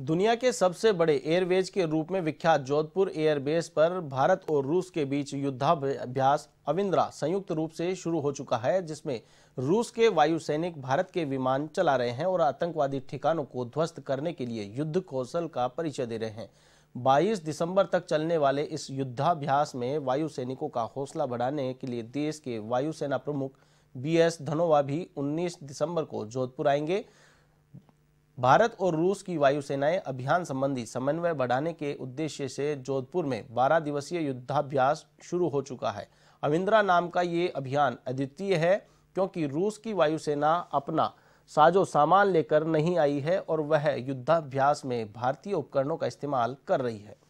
दुनिया के सबसे बड़े एयरवेज के रूप में विख्यात जोधपुर एयरबेस पर भारत और रूस के बीच युद्धाभ्यास अविंद्रा संयुक्त रूप से शुरू हो चुका है जिसमें रूस के वायु सैनिक भारत के विमान चला रहे हैं और आतंकवादी ठिकानों को ध्वस्त करने के लिए युद्ध कौशल का परिचय दे रहे हैं 22 दिसंबर तक चलने वाले इस युद्धाभ्यास में वायु सैनिकों का हौसला बढ़ाने के लिए देश के वायुसेना प्रमुख बी एस धनोवा भी उन्नीस दिसंबर को जोधपुर आएंगे भारत और रूस की वायुसेनाएं अभियान संबंधी समन्वय बढ़ाने के उद्देश्य से जोधपुर में 12 दिवसीय युद्धाभ्यास शुरू हो चुका है अविंद्रा नाम का ये अभियान अद्वितीय है क्योंकि रूस की वायुसेना अपना साजो सामान लेकर नहीं आई है और वह युद्धाभ्यास में भारतीय उपकरणों का इस्तेमाल कर रही है